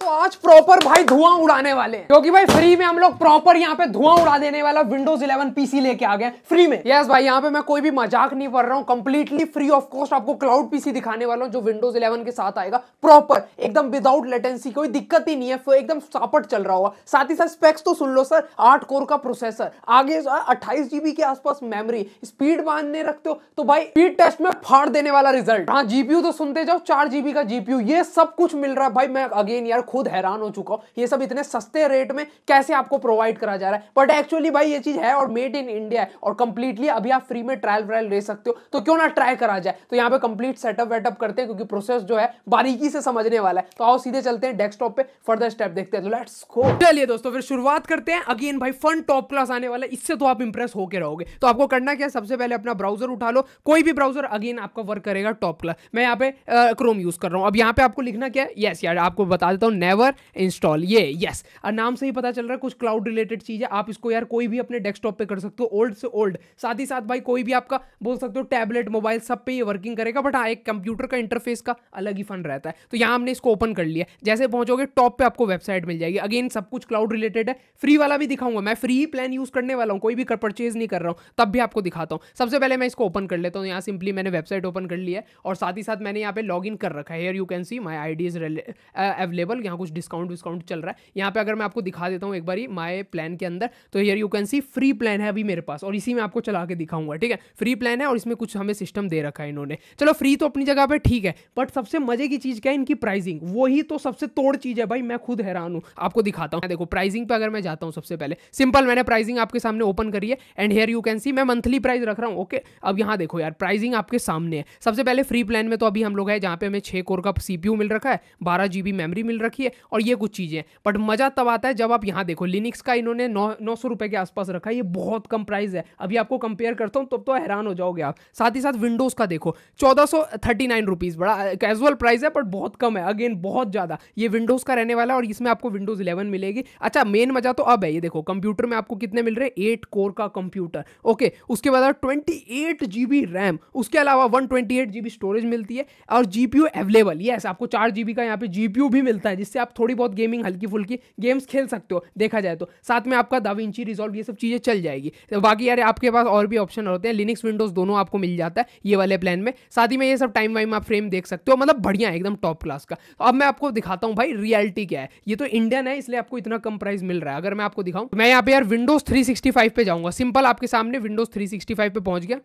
तो आज प्रॉपर भाई धुआं उड़ाने वाले क्योंकि भाई फ्री में हम लोग प्रॉपर यहाँ पे धुआं उड़ा देने वाला विंडोज 11 पीसी लेके आ गए फ्री में यस भाई यहाँ पे मैं कोई भी मजाक नहीं कर रहा हूँ कंप्लीटली फ्री ऑफ कॉस्ट आपको क्लाउड पीसी दिखाने वाला हूँ जो विंडोज 11 के साथ आएगा प्रॉपर एकदम विदाउट लेटेंसी कोई दिक्कत ही नहीं है एकदम सापट चल रहा होगा साथ ही साथ स्पेक्स तो सुन लो सर आठ कोर का प्रोसेसर आगे अट्ठाईस जीबी के आसपास मेमरी स्पीड बांधने रखते हो तो भाई स्पीड टेस्ट में फाड़ देने वाला रिजल्ट हाँ जीपीयू तो सुनते जाओ चार जीबी का जीपीयू ये सब कुछ मिल रहा है भाई मैं अगेन यार मैं खुद हैरान हो चुका हूं ये सब इतने सस्ते रेट में कैसे आपको प्रोवाइड करा जा रहा है बट एक्चुअली भाई ये चीज़ है और मेड इन इंडिया है और कंप्लीटली अभी आप फ्री में ट्रायल व्रायल ले सकते हो तो क्यों ना ट्राई करा जाए तो यहाँ पे कंप्लीट सेटअप वेटअप करते हैं क्योंकि प्रोसेस जो है बारीकी से समझने वाला है तो आओ सीधे चलते हैं डेस्कटॉप पे फर्दर स्टेप देखते हैं तो लेट्स गो चलिए दोस्तों फिर शुरुआत करते हैं अगेन भाई फन टॉप क्लास आने वाला इससे तो आप इंप्रेस होकर रहोगे तो आपको करना क्या सबसे पहले अपना ब्राउजर उठा लो कोई भी ब्राउजर अगेन आपका वर्क करेगा टॉप क्लास मैं यहाँ पे क्रोम यूज कर रहा हूँ अब यहाँ पे आपको लिखना क्या है यस यार आपको बता देता हूँ नेवर इंस्टॉल ये यस नाम से ही पता चल रहा है कुछ क्लाउड रिलेटेड चीज़ है आप इसको यार कोई भी अपने डेस्कटॉप पे कर सकते हो ओल्ड से ओल्ड साथ ही साथ भाई कोई भी आपका बोल सकते हो टैबलेट मोबाइल सब पे ये वर्किंग करेगा बट हाँ एक कंप्यूटर का इंटरफेस का अलग ही फन रहता है तो यहाँ हमने इसको ओपन कर लिया जैसे पहुंचोगे टॉप पे आपको वेबसाइट मिल जाएगी अगेन सब कुछ क्लाउड रिलेटेड है फ्री वाला भी दिखाऊंगा मैं फ्री प्लान यूज़ करने वाला हूँ कोई भी परचेज नहीं कर रहा हूँ तब भी आपको दिखाता हूँ सबसे पहले मैं इसको ओपन कर लेता हूँ यहाँ सिंपली मैंने वेबसाइट ओपन कर लिया है और साथ ही साथ मैंने यहाँ पे लॉग कर रखा है here you can see my AI is available और यहाँ कुछ डिस्काउंट विस्काउंट चल रहा है यहाँ पे अगर मैं आपको दिखा देता हूँ एक बार माई प्लान के अंदर तो here you can see free plan है अभी मेरे पास और इसी में आपको चला के दिखाऊंगा ठीक है फ्री प्लान है और इसमें कुछ हमें सिस्टम दे रखा है इन्होंने चलो फ्री तो अपनी जगह पर ठीक है बट सबसे मजे की चीज़ क्या है इनकी प्राइसिंग वही तो सबसे तोड़ चीज़ है भाई मैं खुद हैरान हूँ आपको दिखाता हूँ देखो प्राइसिंग पर अगर मैं जाता हूँ सबसे पहले सिंपल मैंने प्राइसिंग आपके सामने ओपन करी है and here you can see मैं मंथली प्राइस रख रहा हूँ ओके अब यहाँ देखो यार प्राइसिंग आपके सामने है सबसे पहले फ्री प्लान में तो अभी हम लोग है जहाँ पे हमें छः कोर का सीपीयू मिल रखा है बारह जीबी मेमरी मिल रखी रखी है और ये कुछ चीज़ें बट मज़ा तब आता है जब आप यहाँ देखो लिनिक्स का इन्होंने नौ नौ के आसपास रखा है ये बहुत कम प्राइस है अभी आपको कंपेयर करता हूँ तब तो, हैरान हो जाओगे आप साथ ही साथ विंडोज़ का देखो चौदह सौ बड़ा कैजुअल प्राइस है बट बहुत कम है अगेन बहुत ज़्यादा ये विंडोज़ का रहने वाला है और इसमें आपको विंडोज़ इलेवन मिलेगी अच्छा मेन मज़ा तो अब है ये देखो कंप्यूटर में आपको कितने मिल रहे हैं एट कोर का कंप्यूटर ओके उसके बाद ट्वेंटी एट जी रैम उसके अलावा one twenty eight G storage मिलती है और जीपीयू अवेलेबल यस आपको चार जीबी का यहाँ पे जीपीयू भी मिलता है जिससे आप थोड़ी बहुत गेमिंग हल्की फुल्की गेम्स खेल सकते हो देखा जाए तो साथ में आपका दाविंची रिजॉल्व ये सब चीज़ें चल जाएगी तो बाकी यार आपके पास और भी ऑप्शन होते हैं लिनिक्स विंडोज़ दोनों आपको मिल जाता है ये वाले प्लान में साथ ही में ये सब टाइम वाइम आप फ्रेम देख सकते हो मतलब बढ़िया है एकदम टॉप क्लास का तो अब मैं आपको दिखाता हूँ भाई रियलिटी क्या है ये तो इंडियन है इसलिए आपको इतना कम प्राइस मिल रहा है अगर मैं आपको दिखाऊँ मैं यहाँ पे यार विंडोज़ थ्री पे जाऊँगा सिंपल आपके सामने विंडोज़ थ्री पे पहुँच गया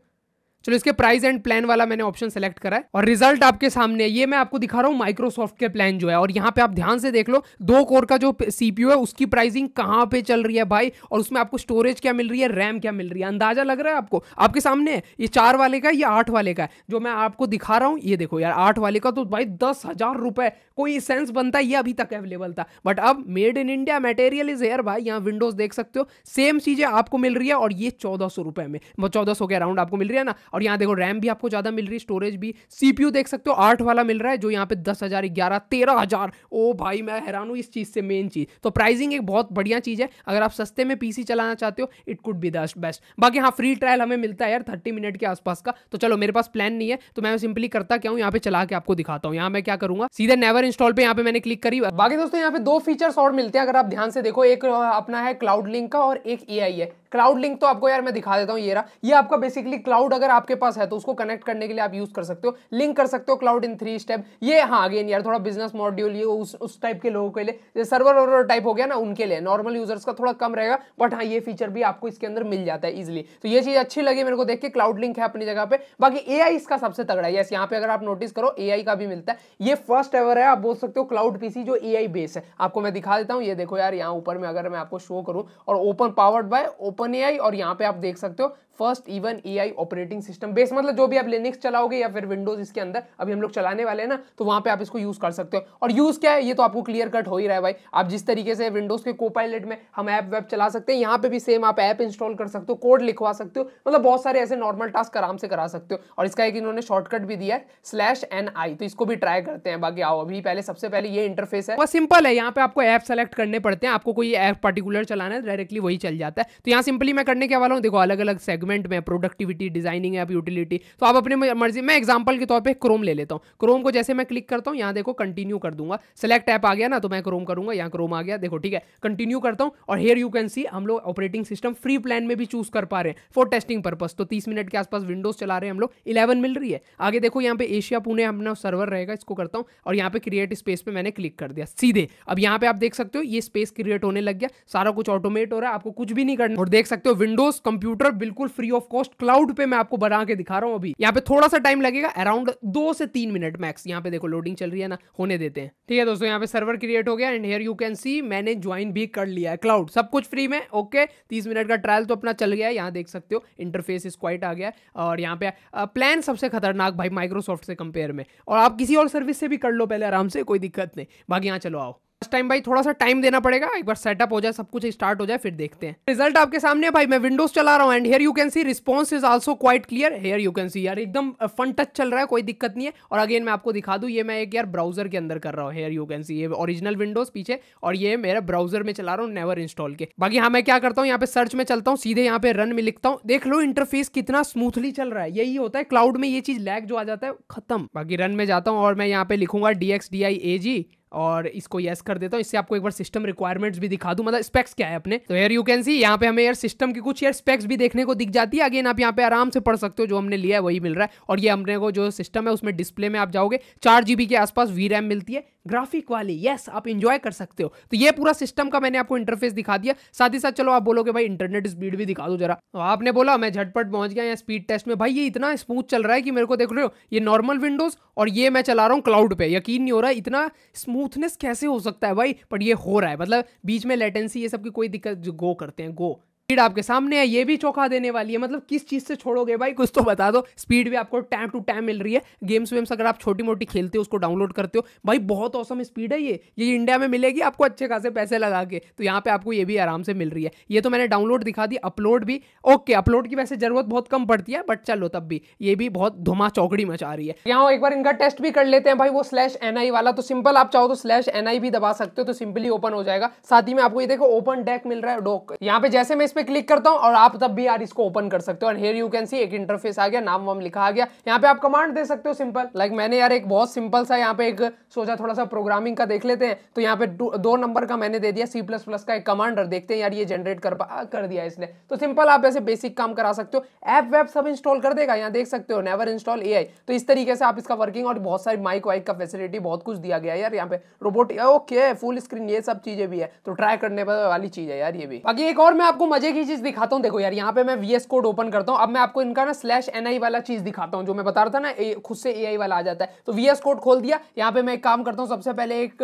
चलो इसके प्राइस एंड प्लान वाला मैंने ऑप्शन सेलेक्ट करा है और रिजल्ट आपके सामने है ये मैं आपको दिखा रहा हूँ माइक्रोसॉफ्ट के प्लान जो है और यहाँ पे आप ध्यान से देख लो दो कोर का जो सीपीयू है उसकी प्राइसिंग कहाँ पे चल रही है भाई और उसमें आपको स्टोरेज क्या मिल रही है रैम क्या मिल रही है अंदाजा लग रहा है आपको आपके सामने है ये चार वाले का ये आठ वाले का जो मैं आपको दिखा रहा हूँ ये देखो यार आठ वाले का तो भाई दस हजार रुपए कोई सेंस बनता ये अभी तक अवेलेबल था बट अब made in India material is here भाई यहाँ विंडोज देख सकते हो सेम चीजें आपको मिल रही है और ये चौदह सौ रुपए में चौदह सौ के अराउंड आपको मिल रही है ना और यहाँ देखो रैम भी आपको ज़्यादा मिल रही स्टोरेज भी सीपीयू देख सकते हो आठ वाला मिल रहा है जो यहाँ पे दस हज़ार ग्यारह तेरह हज़ार ओ भाई मैं हैरान हूँ इस चीज़ से मेन चीज़ तो प्राइसिंग एक बहुत बढ़िया चीज़ है अगर आप सस्ते में पीसी चलाना चाहते हो it could be just best बाकी हाँ फ्री ट्रायल हमें मिलता है यार थर्टी मिनट के आसपास का तो चलो मेरे पास प्लान नहीं है तो मैं सिंपली करता क्या हूँ यहाँ पे चला के आपको दिखाता हूँ यहाँ मैं क्या करूंगा सीधे नेवर इंस्टॉल पे यहाँ पे मैंने क्लिक करी बाकी दोस्तों यहाँ पे दो फीचर्स और मिलते हैं अगर आप ध्यान से देखो एक अपना है क्लाउड लिंक का और एक ए है क्लाउड लिंक तो आपको यार मैं दिखा देता हूँ ये रहा ये आपका बेसिकली क्लाउड अगर आपके पास है तो उसको कनेक्ट करने के लिए आप यूज कर सकते हो लिंक कर सकते हो क्लाउड इन थ्री स्टेप ये हाँ अगेन यार थोड़ा बिजनेस मॉड्यूल ये उस उस टाइप के लोगों के लिए सर्वर वर्वर टाइप हो गया ना उनके लिए नॉर्मल यूजर्स का थोड़ा कम रहेगा बट हाँ ये फीचर भी आपको इसके अंदर मिल जाता है इजिली तो ये चीज अच्छी लगी मेरे को देख के क्लाउड लिंक है अपनी जगह पे बाकी ए इसका सबसे तगड़ा है यस यहाँ पे अगर आप नोटिस करो ए का भी मिलता है ये फर्स्ट एवर है आप बोल सकते हो क्लाउड पीसी जो ए बेस है आपको मैं दिखा देता हूँ ये देखो यार यहाँ ऊपर में अगर मैं आपको शो करूँ और open powered by open A और यहाँ पे आप देख सकते हो first even A I operating system base मतलब जो भी आप लिनिक्स चलाओगे या फिर विंडोज इसके अंदर अभी हम लोग चलाने वाले हैं ना तो वहां पे आप इसको यूज कर सकते हो और यूज क्या है ये तो आपको क्लियर कट हो ही रहा है भाई आप जिस तरीके से विंडोज के कोपाइलेट में हम ऐप वेब चला सकते हैं यहाँ पे भी सेम आप ऐप इंस्टॉल कर सकते हो कोड लिखवा सकते हो मतलब बहुत सारे ऐसे नॉर्मल टास्क आराम से करा सकते हो और इसका एक इन्होंने शॉर्टकट भी दिया है स्लैश एन आई तो इसको भी ट्राई करते हैं बाकी आओ अभी पहले सबसे पहले ये इंटरफेस है बहुत सिंपल है यहाँ पे आपको ऐप सेलेक्ट करने पड़ते हैं आपको कोई ऐप पर्टिकुलर चलाना है डायरेक्टली वही चल जाता है तो यहाँ सिंपली मैं करने के वाला हूँ देखो अलग अलग सेगमेंट सेगमेंट में प्रोडक्टिविटी डिजाइनिंग ऐप यूटिलिटी तो आप अपने मर्जी मैं एग्जाम्पल के तौर पर क्रोम ले लेता हूँ क्रोम को जैसे मैं क्लिक करता हूँ यहाँ देखो कंटिन्यू कर दूंगा सेलेक्ट ऐप आ गया ना तो मैं क्रोम करूंगा यहाँ क्रोम आ गया देखो ठीक है कंटिन्यू करता हूँ और हेयर यू कैन सी हम लोग ऑपरेटिंग सिस्टम फ्री प्लान में भी चूज कर पा रहे हैं फॉर टेस्टिंग पर्पज तो तीस मिनट के आसपास विंडोज चला रहे हैं हम लोग इलेवन मिल रही है आगे देखो यहाँ पे एशिया पुणे अपना सर्वर रहेगा इसको करता हूँ और यहाँ पे क्रिएट स्पेस पे मैंने क्लिक कर दिया सीधे अब यहाँ पे आप देख सकते हो ये स्पेस क्रिएट होने लग गया सारा कुछ ऑटोमेट हो रहा है आपको कुछ भी नहीं करना और देख सकते हो विंडोज कंप्यूटर बिल्कुल फ्री ऑफ कॉस्ट क्लाउड पे मैं आपको बना के दिखा रहा हूँ अभी यहाँ पे थोड़ा सा टाइम लगेगा अराउंड दो से तीन मिनट मैक्स यहाँ पे देखो लोडिंग चल रही है ना होने देते हैं ठीक है दोस्तों यहाँ पे सर्वर क्रिएट हो गया and here you can see मैंने ज्वाइन भी कर लिया है क्लाउड सब कुछ फ्री में ओके तीस मिनट का ट्रायल तो अपना चल गया है यहाँ देख सकते हो इंटरफेस इज क्वाइट आ गया और यहाँ पे प्लान सबसे खतरनाक भाई माइक्रोसॉफ्ट से कंपेयर में और आप किसी और सर्विस से भी कर लो पहले आराम से कोई दिक्कत नहीं बाकी यहाँ चलो आओ फर्स्ट टाइम भाई थोड़ा सा टाइम देना पड़ेगा एक बार सेटअप हो जाए सब कुछ स्टार्ट हो जाए फिर देखते हैं रिजल्ट आपके सामने भाई मैं विंडोज चला रहा हूँ and here you can see response is also quite clear here you can see यार एकदम फन टच चल रहा है कोई दिक्कत नहीं है और अगेन मैं आपको दिखा दू ये मैं एक यार ब्राउजर के अंदर कर रहा हूँ हेयर यू कैन सी ये ओरिजिनल विंडोज पीछे और ये मेरा ब्राउजर में चला रहा हूँ नेवर इंस्टॉल के बाकी हाँ मैं क्या करता हूँ यहाँ पे सर्च में चलता हूँ सीधे यहाँ पे रन में लिखता हूँ देख लो इंटरफेस कितना स्मूथली चल रहा है यही होता है क्लाउड में ये चीज लैग जो आ जाता है खत्म बाकी रन में जाता हूँ और मैं यहाँ पे लिखूंगा D X D I A G और इसको यस कर देता हूँ इससे आपको एक बार सिस्टम रिक्वायरमेंट्स भी दिखा दूँ मतलब स्पेक्स क्या है अपने तो यार यू कैन सी यहाँ पे हमें यार सिस्टम की कुछ यार स्पेक्स भी देखने को दिख जाती है अगेन आप यहाँ पे आराम से पढ़ सकते हो जो हमने लिया है वही मिल रहा है और ये हमने को जो सिस्टम है उसमें डिस्प्ले में आप जाओगे चार के आसपास वी मिलती है ग्राफिक वाली यस आप इंजॉय कर सकते हो तो ये पूरा सिस्टम का मैंने आपको इंटरफेस दिखा दिया साथ ही साथ चलो आप बोलोगे भाई इंटरनेट स्पीड भी दिखा दो जरा तो आपने बोला मैं झटपट पहुंच गया यहाँ स्पीड टेस्ट में भाई ये इतना स्मूथ चल रहा है कि मेरे को देख रहे हो ये नॉर्मल विंडोज और ये मैं चला रहा हूँ क्लाउड पे यकीन नहीं हो रहा इतना स्मूथनेस कैसे हो सकता है भाई पर ये हो रहा है मतलब बीच में लेटेंसी ये सब की कोई दिक्कत गो करते हैं गो स्पीड आपके सामने है ये भी चौका देने वाली है मतलब किस चीज़ से छोड़ोगे भाई कुछ तो बता दो स्पीड भी आपको टाइम टू टाइम मिल रही है गेम्स वेम्स अगर आप छोटी मोटी खेलते हो उसको डाउनलोड करते हो भाई बहुत औसम स्पीड है ये ये इंडिया में मिलेगी आपको अच्छे खासे पैसे लगा के तो यहाँ पे आपको ये भी आराम से मिल रही है ये तो मैंने डाउनलोड दिखा दी अपलोड भी ओके अपलोड की वैसे जरूरत बहुत कम पड़ती है बट चलो तब भी ये भी बहुत धुमा चौकड़ी मचा रही है यहाँ एक बार इनका टेस्ट भी कर लेते हैं भाई वो स्लैश एन वाला तो सिंपल आप चाहो तो स्लैश एन भी दबा सकते हो तो सिंपली ओपन हो जाएगा साथ ही में आपको ये देखो ओपन डेक मिल रहा है डॉक यहाँ पे जैसे मैं इस पे क्लिक करता हूं और आप तब भी यार इसको ओपन कर सकते हो और हेयर यू कैन सी एक इंटरफेस आ गया नाम वाम लिखा आ गया यहाँ पे आप कमांड दे सकते हो सिंपल लाइक मैंने यार एक बहुत सिंपल सा यहाँ पे एक सोचा थोड़ा सा प्रोग्रामिंग का देख लेते हैं तो यहाँ पे दो नंबर का मैंने दे दिया सी प्लस प्लस का एक कमांडर देखते हैं यार ये जनरेट कर पा कर दिया इसने तो सिंपल आप ऐसे बेसिक काम करा सकते हो ऐप वेब सब इंस्टॉल कर देगा यहाँ देख सकते हो नेवर इंस्टॉल ए तो इस तरीके से आप इसका वर्किंग और बहुत सारी माइक वाइक का फैसिलिटी बहुत कुछ दिया गया यार यहाँ पे रोबोट ओके फुल स्क्रीन ये सब चीजें भी है तो ट्राई करने वाली चीज है यार ये भी बाकी एक और मैं आपको मजे मजे की चीज़ दिखाता हूँ देखो यार यहाँ पे मैं वी एस कोड ओपन करता हूँ अब मैं आपको इनका ना स्लैश एन आई वाला चीज़ दिखाता हूँ जो मैं बता रहा था ना खुद से ए आई वाला आ जाता है तो वी एस कोड खोल दिया यहाँ पे मैं एक काम करता हूँ सबसे पहले एक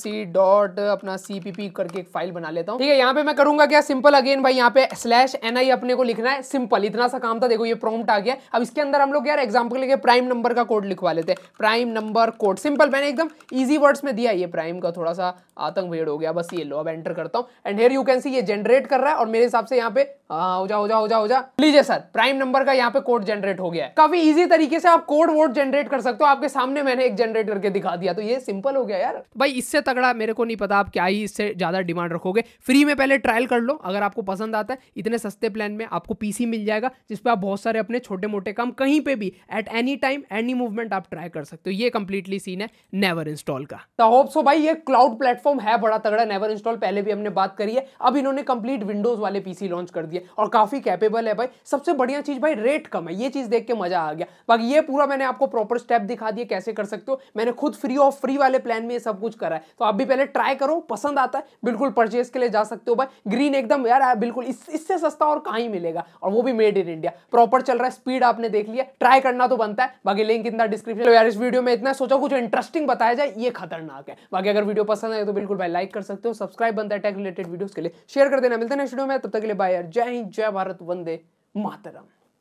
सी डॉट अपना सी पी पी करके एक फाइल बना लेता हूँ ठीक है यहाँ पे मैं करूंगा क्या सिंपल अगेन भाई यहाँ पे स्लैश एन आई अपने को लिखना है सिंपल इतना सा काम था देखो ये प्रॉम्प्ट आ गया अब इसके अंदर हम लोग यार एग्जाम्पल लेके प्राइम नंबर का कोड लिखवा लेते हैं प्राइम नंबर कोड सिंपल मैंने एकदम ईजी वर्ड्स में दिया ये प्राइम का थोड़ा सा आतंक भेड़ हो गया बस ये लो अब एंटर करता हूँ and here you can see ये जनरेट कर रहा है और मेरे हिसाब से यहाँ पे हाँ, हो जा हो जा हो जा हो जा लीजिए सर प्राइम नंबर का यहाँ पे कोड जनरेट हो गया है काफी इजी तरीके से आप कोड वोड जनरेट कर सकते हो आपके सामने मैंने एक जनरेट करके दिखा दिया तो ये सिंपल हो गया यार भाई इससे तगड़ा मेरे को नहीं पता आप क्या ही इससे ज्यादा डिमांड रखोगे फ्री में पहले ट्रायल कर लो अगर आपको पसंद आता है इतने सस्ते प्लान में आपको पीसी मिल जाएगा जिसपे आप बहुत सारे अपने छोटे मोटे काम कहीं पे भी at any time any movement आप ट्राई कर सकते हो ये कंप्लीटली सीन है नेवर इंस्टॉल का तो होप सो भाई ये क्लाउड प्लेटफॉर्म है बड़ा तगड़ा नेवर इंस्टॉल पहले भी हमने बात करी है अब इन्होंने कंप्लीट विंडोज वाले पीसी लॉन्च कर दिए और काफ़ी कैपेबल है भाई सबसे बढ़िया चीज़ भाई रेट कम है ये चीज़ देख के मज़ा आ गया बाकी ये पूरा मैंने आपको प्रॉपर स्टेप दिखा दिया कैसे कर सकते हो मैंने खुद फ्री ऑफ फ्री वाले प्लान में ये सब कुछ करा है तो आप भी पहले ट्राई करो पसंद आता है बिल्कुल परचेज के लिए जा सकते हो भाई ग्रीन एकदम यार बिल्कुल इससे सस्ता और कहा मिलेगा और वो भी मेड इन इंडिया प्रॉपर चल रहा है स्पीड आपने देख लिया ट्राई करना तो बनता है बाकी लिंक इतना डिस्क्रिप्शन यार इस वीडियो में इतना सोचा कुछ इंटरेस्टिंग बताया जाए ये खतरनाक है बाकी अगर वीडियो पसंद आए तो बिल्कुल भाई लाइक कर सकते हो सब्सक्राइब बनता है टेक रिलेटेड वीडियोस के लिए शेयर कर देना मिलते हैं नेक्स्ट वीडियो समय तब तक के लिए बाय जय हिंद जय भारत वंदे मातरम